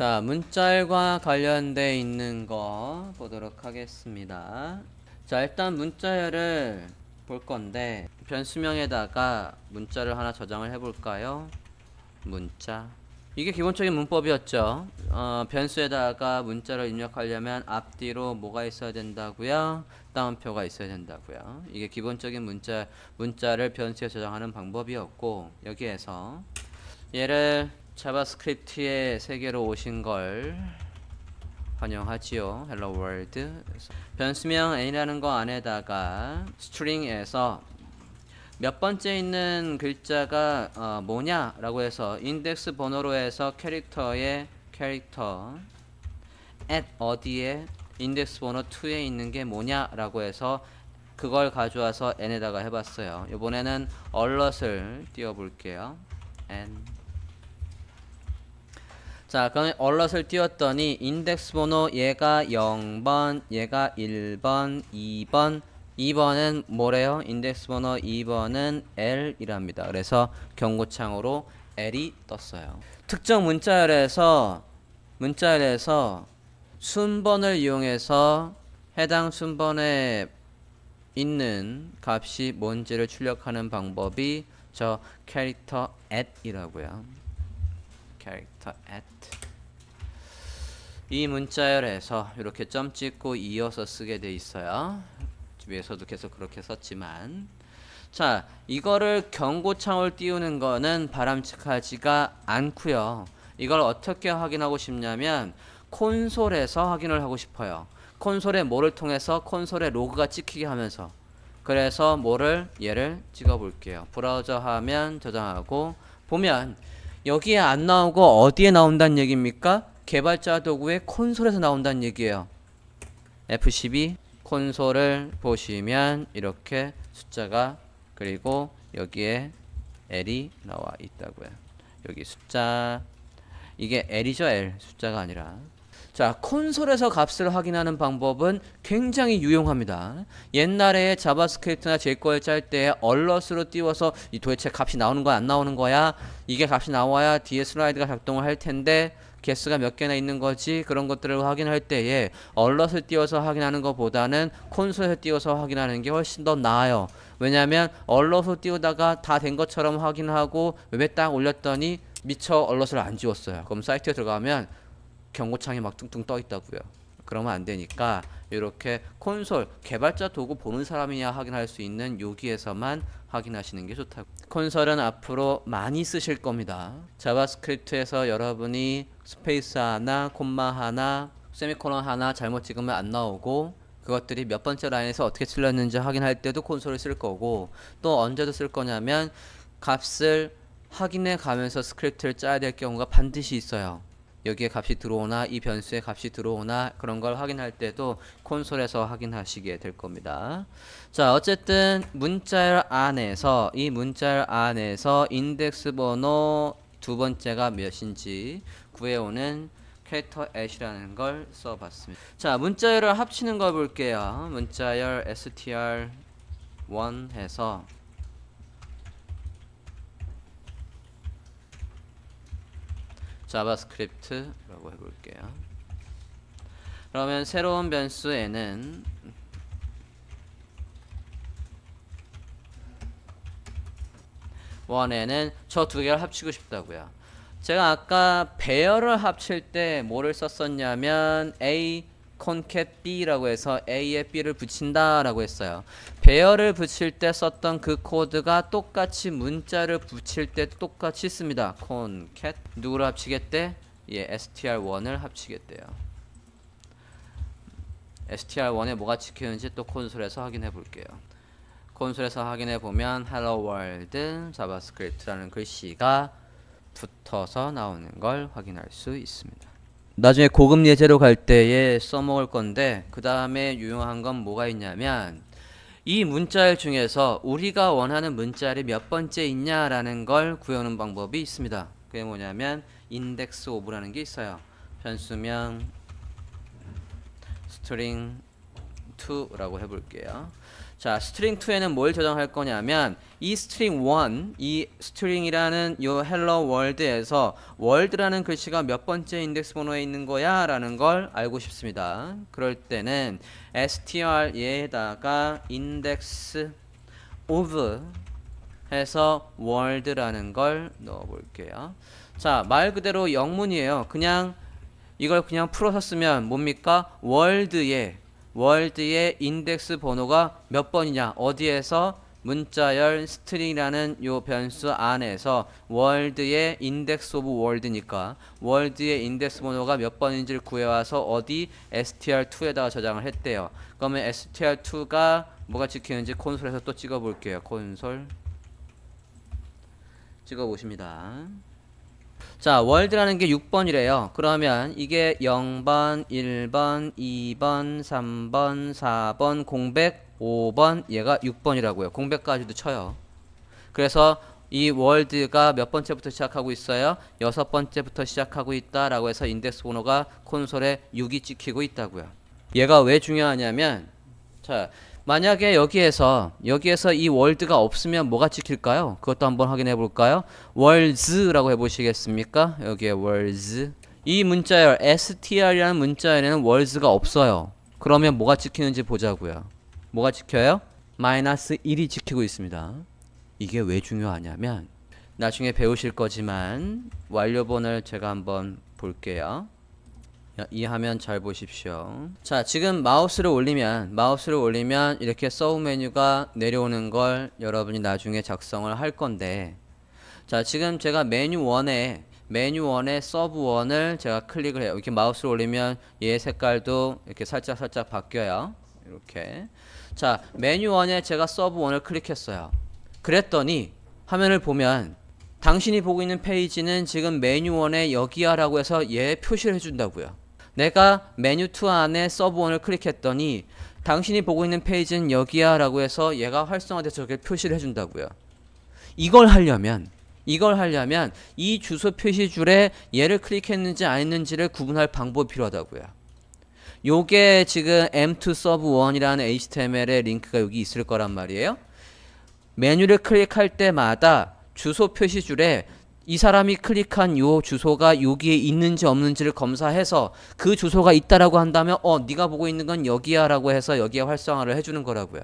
자, 문자열과 관련돼 있는 거 보도록 하겠습니다. 자, 일단 문자열을 볼 건데 변수명에다가 문자를 하나 저장을 해볼까요? 문자 이게 기본적인 문법이었죠. 어, 변수에다가 문자를 입력하려면 앞뒤로 뭐가 있어야 된다고요? 따옴표가 있어야 된다고요. 이게 기본적인 문자 문자를 변수에 저장하는 방법이었고 여기에서 얘를 자바스크립트의 세계로 오신 걸 환영하지요. Hello World. 변수명 n이라는 거 안에다가 스트링 i 에서몇 번째 있는 글자가 어, 뭐냐라고 해서 인덱스 번호로 해서 캐릭터의 캐릭터 at 어디에 인덱스 번호 2에 있는 게 뭐냐라고 해서 그걸 가져와서 n에다가 해봤어요. 이번에는 alert을 띄워볼게요. n 자 그러면 얼럿을 띄웠더니 인덱스 번호 얘가 0번 얘가 1번 2번 2번은 뭐래요? 인덱스 번호 2번은 L이랍니다. 그래서 경고창으로 L이 떴어요. 특정 문자열에서 문자열에서 순번을 이용해서 해당 순번에 있는 값이 뭔지를 출력하는 방법이 저 캐릭터 at이라고요. c h a a t 이 문자열에서 이렇게 점 찍고 이어서 쓰게 돼 있어요. 위에서도 계속 그렇게 썼지만 자 이거를 경고창을 띄우는 거는 바람직하지가 않고요. 이걸 어떻게 확인하고 싶냐면 콘솔에서 확인을 하고 싶어요. 콘솔의 뭐를 통해서 콘솔의 로그가 찍히게 하면서 그래서 뭐를 얘를 찍어 볼게요. 브라우저 화면 저장하고 보면 여기에 안 나오고 어디에 나온다는 얘기입니까? 개발자 도구의 콘솔에서 나온다는 얘기예요. F12 콘솔을 보시면 이렇게 숫자가 그리고 여기에 L이 나와 있다고요. 여기 숫자 이게 L이죠 L 숫자가 아니라 자, 콘솔에서 값을 확인하는 방법은 굉장히 유용합니다. 옛날에 자바스크립트나 제거를 짤때 얼럿으로 띄워서 이 도대체 값이 나오는 거야 안 나오는 거야? 이게 값이 나와야 뒤에 슬라이드가 작동을 할 텐데 개수가 몇 개나 있는 거지 그런 것들을 확인할 때에 얼럿을 띄워서 확인하는 것보다는 콘솔에서 띄워서 확인하는 게 훨씬 더 나아요. 왜냐하면 얼럿을 띄우다가 다 된 것처럼 확인하고 웹에 딱 올렸더니 미처 얼럿을 안 지웠어요. 그럼 사이트에 들어가면 경고창이 막 뚱뚱 떠 있다고요. 그러면 안 되니까 이렇게 콘솔 개발자 도구 보는 사람이냐 확인할 수 있는 요기에서만 확인하시는 게 좋다고. 콘솔은 앞으로 많이 쓰실 겁니다. 자바스크립트에서 여러분이 스페이스 하나, 콤마 하나, 세미코론 하나 잘못 찍으면 안 나오고 그것들이 몇 번째 라인에서 어떻게 찔렀는지 확인할 때도 콘솔을 쓸 거고 또 언제도 쓸 거냐면 값을 확인해 가면서 스크립트를 짜야 될 경우가 반드시 있어요. 여기에 값이 들어오나 이 변수에 값이 들어오나 그런 걸 확인할 때도 콘솔에서 확인하시게 될 겁니다. 자 어쨌든 문자열 안에서 이 문자열 안에서 인덱스 번호 두 번째가 몇인지 구해오는 캐릭터 애 s 라는걸 써봤습니다. 자 문자열을 합치는 걸 볼게요. 문자열 str 1 해서 자바스크립트라고 해볼게요. 그러면 새로운 변수 n은 원에는 저 두 개를 합치고 싶다고요. 제가 아까 배열을 합칠 때 뭐를 썼었냐면 a concat B라고 해서 A에 B를 붙인다라고 했어요. 배열을 붙일 때 썼던 그 코드가 똑같이 문자를 붙일 때 똑같이 씁니다. concat 누구를 합치겠대? 예, str1을 합치겠대요. str1에 뭐가 찍히는지 또 콘솔에서 확인해 볼게요. 콘솔에서 확인해 보면 hello world 자바스크립트라는 글씨가 붙어서 나오는 걸 확인할 수 있습니다. 나중에 고급 예제로 갈 때에 써먹을 건데 그 다음에 유용한 건 뭐가 있냐면 이 문자열 중에서 우리가 원하는 문자열이 몇 번째 있냐라는 걸 구해오는 방법이 있습니다. 그게 뭐냐면 인덱스 오브라는 게 있어요. 변수명 스트링 2라고 해볼게요. 자, 스트링 2에는 뭘 저장할 거냐면 이 스트링 1, 이 스트링이라는 요 헬로 월드에서 월드라는 글씨가 몇 번째 인덱스 번호에 있는 거야라는 걸 알고 싶습니다. 그럴 때는 str 얘에다가 인덱스 of 해서 월드라는 걸 넣어 볼게요. 자, 말 그대로 영문이에요. 그냥 이걸 그냥 풀어서 쓰면 뭡니까? 월드에 월드의 인덱스 번호가 몇 번이냐 어디에서 문자열 스트링이라는 요 변수 안에서 월드의 인덱스 오브 월드니까 월드의 인덱스 번호가 몇 번인지를 구해와서 어디 str2에다가 저장을 했대요 그러면 str2가 뭐가 찍히는지 콘솔에서 또 찍어볼게요 콘솔 찍어보십니다 자, 월드라는 게 6번이래요. 그러면 이게 0번, 1번, 2번, 3번, 4번, 공백, 5번, 얘가 6번이라고요. 공백까지도 쳐요. 그래서 이 월드가 몇 번째부터 시작하고 있어요? 여섯 번째부터 시작하고 있다라고 해서 인덱스 번호가 콘솔에 6이 찍히고 있다고요. 얘가 왜 중요하냐면 자, 만약에 여기에서 여기에서 이 월드가 없으면 뭐가 찍힐까요? 그것도 한번 확인해 볼까요? 월즈라고 해보시겠습니까? 여기에 월즈 이 문자열 str이라는 문자열에는 월즈가 없어요. 그러면 뭐가 찍히는지 보자고요. 뭐가 찍혀요? 마이너스 1이 찍히고 있습니다. 이게 왜 중요하냐면 나중에 배우실 거지만 완료본을 제가 한번 볼게요. 이 화면 잘 보십시오. 자, 지금 마우스를 올리면 마우스를 올리면 이렇게 서브 메뉴가 내려오는 걸 여러분이 나중에 작성을 할 건데 자, 지금 제가 메뉴 1에 메뉴 1에 서브 1을 제가 클릭을 해요. 이렇게 마우스를 올리면 얘 색깔도 이렇게 살짝 살짝 바뀌어요. 이렇게. 자, 메뉴 1에 제가 서브 1을 클릭했어요. 그랬더니 화면을 보면 당신이 보고 있는 페이지는 지금 메뉴 원에 여기야라고 해서 얘 표시를 해 준다고요. 내가 메뉴 2 안에 서브1을 클릭했더니 당신이 보고 있는 페이지는 여기야 라고 해서 얘가 활성화돼서 저게 표시를 해준다고요. 이걸 하려면 이걸 하려면 이 주소 표시줄에 얘를 클릭했는지 안 했는지를 구분할 방법이 필요하다고요. 요게 지금 m2 sub1이라는 html의 링크가 여기 있을 거란 말이에요. 메뉴를 클릭할 때마다 주소 표시줄에 이 사람이 클릭한 요 주소가 여기에 있는지 없는지를 검사해서 그 주소가 있다라고 한다면 어 네가 보고 있는 건 여기야라고 해서 여기에 활성화를 해주는 거라고요.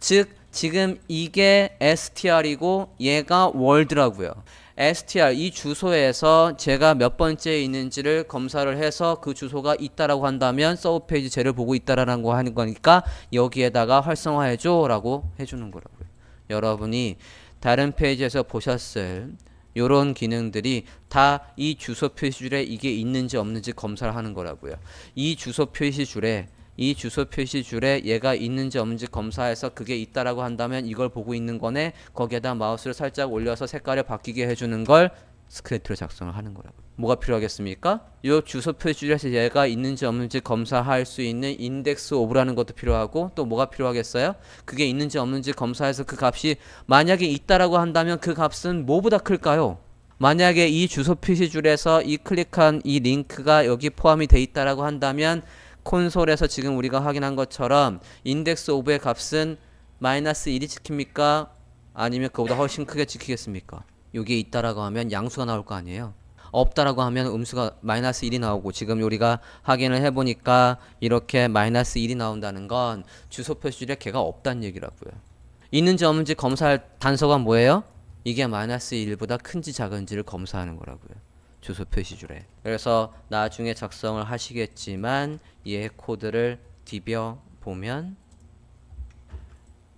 즉 지금 이게 str이고 얘가 world라고요. str 이 주소에서 제가 몇 번째에 있는지를 검사를 해서 그 주소가 있다라고 한다면 서브 페이지 쟤를 보고 있다라는 거 하는 거니까 여기에다가 활성화해줘라고 해주는 거라고요. 여러분이 다른 페이지에서 보셨을 이런 기능들이 다 이 주소 표시줄에 이게 있는지 없는지 검사를 하는 거라고요. 이 주소 표시줄에 이 주소 표시줄에 얘가 있는지 없는지 검사해서 그게 있다라고 한다면 이걸 보고 있는 거네 거기에다 마우스를 살짝 올려서 색깔을 바뀌게 해주는 걸 스크래트로 작성을 하는 거라고요. 뭐가 필요하겠습니까? 이 주소 표시줄에서 얘가 있는지 없는지 검사할 수 있는 인덱스 오브라는 것도 필요하고 또 뭐가 필요하겠어요? 그게 있는지 없는지 검사해서 그 값이 만약에 있다라고 한다면 그 값은 뭐보다 클까요? 만약에 이 주소 표시줄에서 이 클릭한 이 링크가 여기 포함이 돼 있다라고 한다면 콘솔에서 지금 우리가 확인한 것처럼 인덱스 오브의 값은 마이너스 1이 찍힙니까? 아니면 그보다 훨씬 크게 찍히겠습니까? 여기에 있다라고 하면 양수가 나올 거 아니에요. 없다라고 하면 음수가 마이너스 1이 나오고 지금 우리가 확인을 해보니까 이렇게 마이너스 1이 나온다는 건 주소 표시줄에 개가 없다는 얘기라고요. 있는지 없는지 검사할 단서가 뭐예요? 이게 마이너스 1보다 큰지 작은지를 검사하는 거라고요. 주소 표시줄에. 그래서 나중에 작성을 하시겠지만 얘 코드를 디벼 보면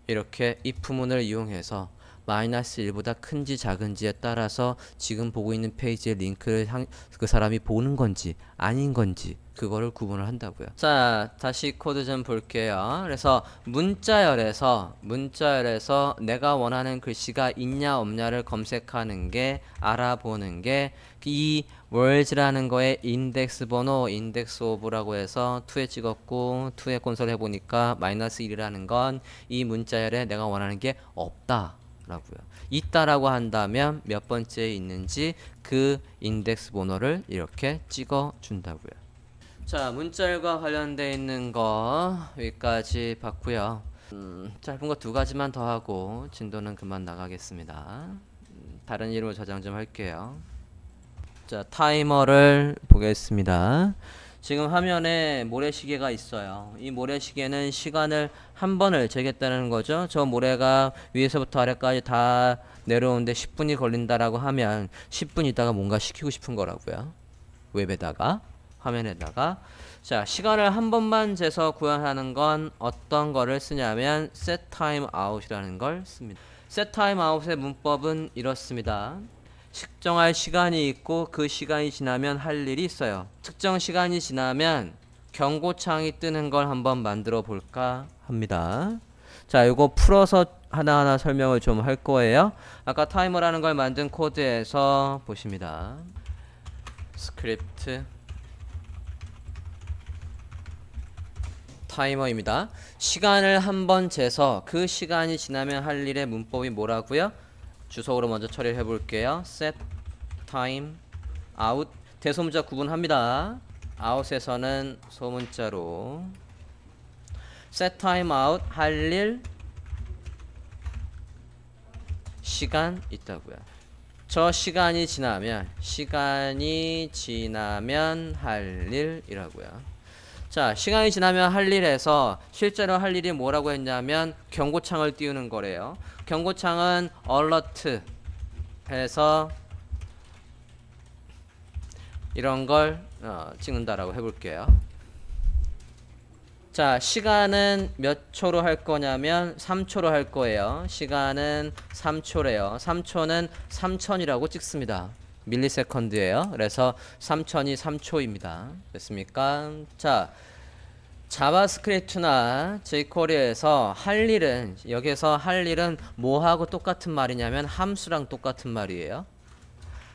이렇게 if 문을 이용해서 마이너스 1보다 큰지 작은지에 따라서 지금 보고 있는 페이지의 링크를 향, 그 사람이 보는 건지 아닌 건지 그거를 구분을 한다고요. 자, 다시 코드 좀 볼게요. 그래서 문자열에서 문자열에서 내가 원하는 글씨가 있냐 없냐를 검색하는 게 알아보는 게이 월즈라는 거에 인덱스 번호 인덱스 오브라고 해서 2에 찍었고 2에 콘솔 해보니까 마이너스 1이라는 건 이 문자열에 내가 원하는 게 없다. 라고요. 있다라고 한다면 몇 번째에 있는지 그 인덱스 번호를 이렇게 찍어 준다고요. 자 문자열과 관련돼 있는 거 여기까지 봤고요. 음, 짧은 거 두 가지만 더 하고 진도는 그만 나가겠습니다. 음, 다른 이름으로 저장 좀 할게요. 자 타이머를 보겠습니다. 지금 화면에 모래시계가 있어요. 이 모래시계는 시간을 한 번을 재겠다는 거죠. 저 모래가 위에서부터 아래까지 다 내려오는데 10분이 걸린다라고 하면 10분 있다가 뭔가 시키고 싶은 거라고요. 웹에다가 화면에다가 자 시간을 한 번만 재서 구현하는 건 어떤 거를 쓰냐면 set time out이라는 걸 씁니다. set time out의 문법은 이렇습니다. 측정할 시간이 있고 그 시간이 지나면 할 일이 있어요. 특정 시간이 지나면 경고창이 뜨는 걸 한번 만들어 볼까 합니다. 자, 이거 풀어서 하나하나 설명을 좀 할 거예요. 아까 타이머라는 걸 만든 코드에서 보십니다. 스크립트 타이머입니다. 시간을 한번 재서 그 시간이 지나면 할 일의 문법이 뭐라고요? 주석으로 먼저 처리를 해볼게요. set time out 대소문자 구분합니다. out에서는 소문자로 set time out 할 일 시간 있다고요. 저 시간이 지나면 시간이 지나면 할 일이라고요. 자 시간이 지나면 할 일에서 실제로 할 일이 뭐라고 했냐면 경고창을 띄우는 거래요 경고창은 alert 해서 이런 걸 어, 찍는다라고 해볼게요. 자 시간은 몇 초로 할 거냐면 3초로 할 거예요. 시간은 3초래요. 3초는 3천이라고 찍습니다. 밀리세컨드예요. 그래서 3천이 3초입니다. 됐습니까? 자 자바스크립트나 jQuery에서 할 일은 여기서 할 일은 뭐하고 똑같은 말이냐면 함수랑 똑같은 말이에요.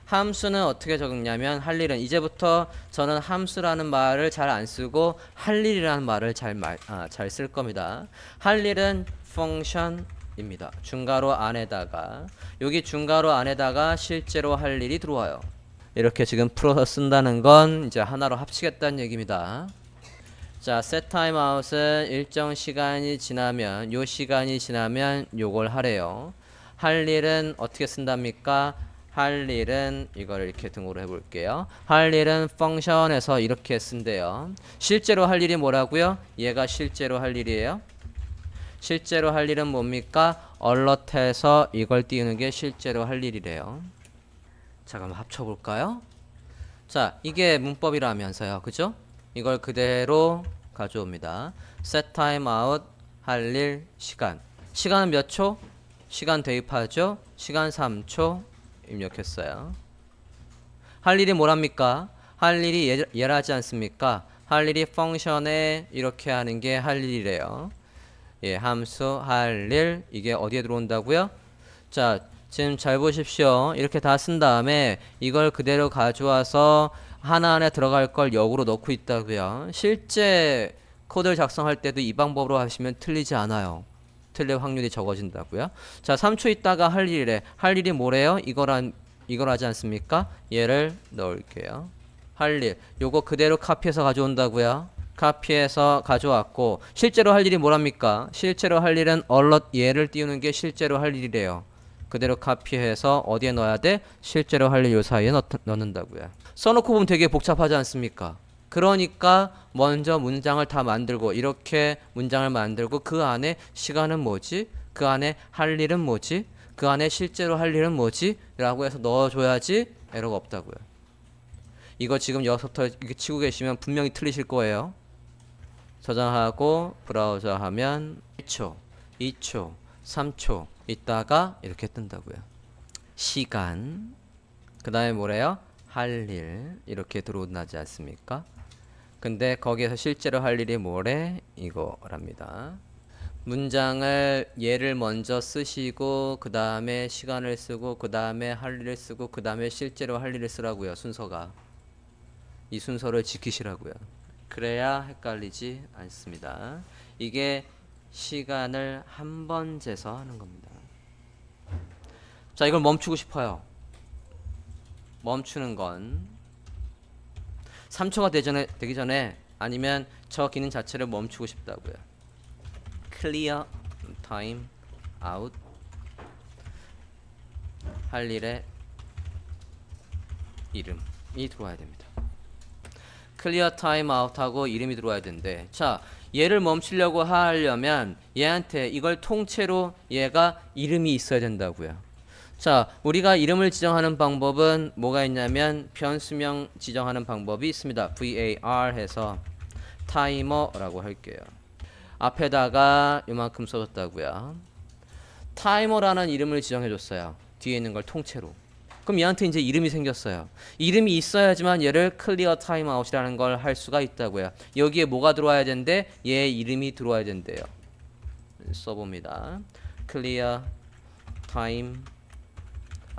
함수는 어떻게 적용냐면 할 일은 이제부터 저는 함수라는 말을 잘 안 쓰고 할 일이라는 말을 잘잘쓸 아, 겁니다. 할 일은 function입니다. 중괄호 안에다가 여기 중괄호 안에다가 실제로 할 일이 들어와요. 이렇게 지금 풀어서 쓴다는 건 이제 하나로 합치겠다는 얘기입니다. 자, set time out은 일정 시간이 지나면 요 시간이 지나면 요걸 하래요. 할 일은 어떻게 쓴답니까? 할 일은 이걸 이렇게 등으로 해볼게요. 할 일은 펑션에서 이렇게 쓴대요. 실제로 할 일이 뭐라고요? 얘가 실제로 할 일이에요. 실제로 할 일은 뭡니까? 얼럿해서 이걸 띄우는 게 실제로 할 일이래요. 자, 그럼 합쳐볼까요? 자, 이게 문법이라면서요. 그죠? 이걸 그대로 가져옵니다. set time out 할일 시간. 시간은 몇 초? 시간 대입하죠. 시간 3초 입력했어요. 할 일이 뭐랍니까? 할 일이 예, 라지 않습니까? 할 일이 펑션에 이렇게 하는 게 할 일이래요. 예, 함수 할일 이게 어디에 들어온다고요? 자, 지금 잘 보십시오. 이렇게 다 쓴 다음에 이걸 그대로 가져와서 하나 안에 들어갈 걸 역으로 넣고 있다고요. 실제 코드를 작성할 때도 이 방법으로 하시면 틀리지 않아요. 틀릴 확률이 적어진다고요. 자, 3초 있다가 할일이래할 일이 뭐래요? 이거란 이걸 하지 않습니까? 얘를 넣을게요. 할 일. 요거 그대로 카피해서 가져온다고요. 카피해서 가져왔고 실제로 할 일이 뭐랍니까? 실제로 할 일은 얼럿 얘를 띄우는 게 실제로 할 일이래요. 그대로 카피해서 어디에 넣어야 돼? 실제로 할 일요 사이에 넣, 넣는다고요. 써놓고 보면 되게 복잡하지 않습니까? 그러니까 먼저 문장을 다 만들고 이렇게 문장을 만들고 그 안에 시간은 뭐지? 그 안에 할 일은 뭐지? 그 안에 실제로 할 일은 뭐지? 라고 해서 넣어줘야지 에러가 없다고요. 이거 지금 여섯터 이렇게 치고 계시면 분명히 틀리실 거예요. 저장하고 브라우저 하면 1초, 2초, 3초, 있다가 이렇게 뜬다고요. 시간 그 다음에 뭐래요? 할 일 이렇게 들어오지 않습니까? 근데 거기에서 실제로 할 일이 뭐래? 이거랍니다. 문장을 예를 먼저 쓰시고 그 다음에 시간을 쓰고 그 다음에 할 일을 쓰고 그 다음에 실제로 할 일을 쓰라고요. 순서가 이 순서를 지키시라고요. 그래야 헷갈리지 않습니다. 이게 시간을 한 번 재서 하는 겁니다. 자 이걸 멈추고 싶어요 멈추는 건 3초가 되전에, 되기 전에 아니면 저 기능 자체를 멈추고 싶다고요 clear time out 할 일의 이름이 들어와야 됩니다 clear time out 하고 이름이 들어와야 되는데 자 얘를 멈추려고 하려면 얘한테 이걸 통째로 얘가 이름이 있어야 된다고요 자, 우리가 이름을 지정하는 방법은 뭐가 있냐면 변수명 지정하는 방법이 있습니다. var 해서 타이머라고 할게요. 앞에다가 이만큼 써줬다고요. 타이머라는 이름을 지정해줬어요. 뒤에 있는 걸 통째로. 그럼 얘한테 이제 이름이 생겼어요. 이름이 있어야지만 얘를 클리어 타임아웃이라는 걸 할 수가 있다고요. 여기에 뭐가 들어와야 된대? 얘 이름이 들어와야 된대요. 써봅니다. 클리어 타임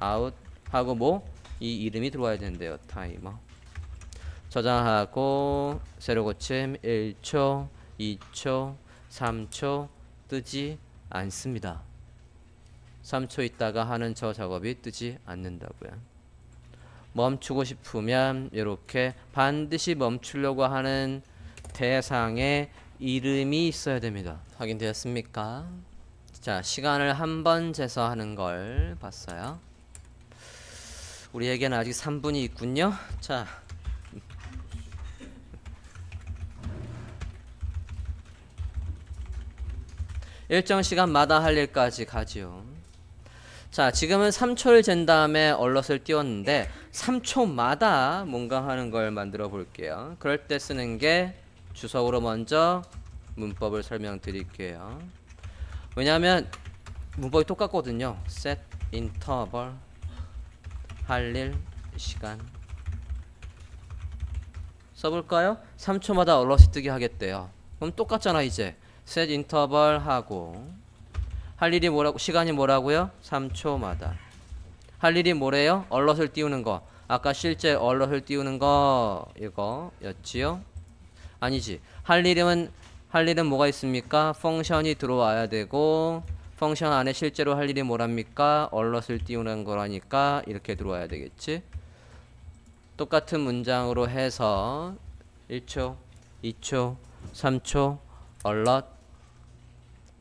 out 하고 뭐 이 이름이 들어와야 되는데요. 타이머. 저장하고 새로 고침 1초, 2초, 3초 뜨지 않습니다. 3초 있다가 하는 저 작업이 뜨지 않는다고요. 멈추고 싶으면 이렇게 반드시 멈추려고 하는 대상의 이름이 있어야 됩니다. 확인되었습니까? 자, 시간을 한 번 재서하는 걸 봤어요. 우리에게는 아직 3분이 있군요. 자. 일정 시간마다 할 일까지 가지요. 자, 지금은 3초를 잰 다음에 얼럿을 띄웠는데 3초마다 뭔가 하는 걸 만들어 볼게요. 그럴 때 쓰는 게 주석으로 먼저 문법을 설명드릴게요. 왜냐하면 문법이 똑같거든요. set interval 할일 시간 써볼까요? 3초마다 얼럿이 뜨게 하겠대요. 그럼 똑같잖아 이제. 셋 인터벌 하고 할 일이 뭐라고 시간이 뭐라고요? 3초마다. 할 일이 뭐래요? 얼럿을 띄우는 거. 아까 실제 얼럿을 띄우는 거 이거였지요? 아니지. 할 일은 할 일은 뭐가 있습니까? 펑션이 들어와야 되고 펑션 안에 실제로 할 일이 뭐랍니까? 얼럿을 띄우는 거라니까 이렇게 들어와야 되겠지. 똑같은 문장으로 해서 1초, 2초, 3초, 얼럿,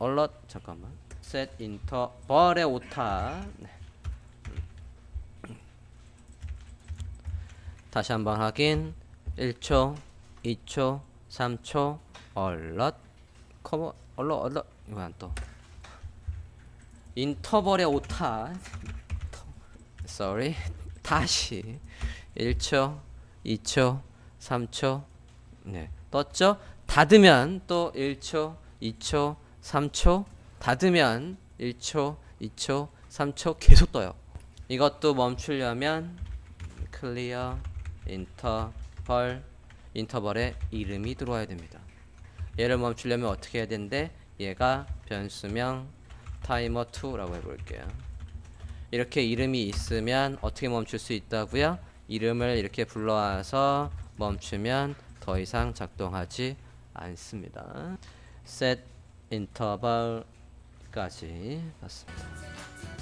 얼럿 잠깐만. 셋 인터 벌의 오타. 네. 다시 한 번 확인. 1초, 2초, 3초, 얼럿, 커버, 얼럿, 얼럿. 이거 안 떠. 인터벌의 오타 sorry 다시 1초 2초 3초 네 떴죠 닫으면 또 1초 2초 3초 닫으면 1초 2초 3초 계속 떠요 이것도 멈추려면 클리어 인터벌 인터벌의 이름이 들어와야 됩니다 얘를 멈추려면 어떻게 해야 되는데 얘가 변수명 타이머 2라고 해볼게요. 이렇게 이름이 있으면 어떻게 멈출 수 있다고요? 이름을 이렇게 불러와서 멈추면 더 이상 작동하지 않습니다. set interval까지 봤습니다.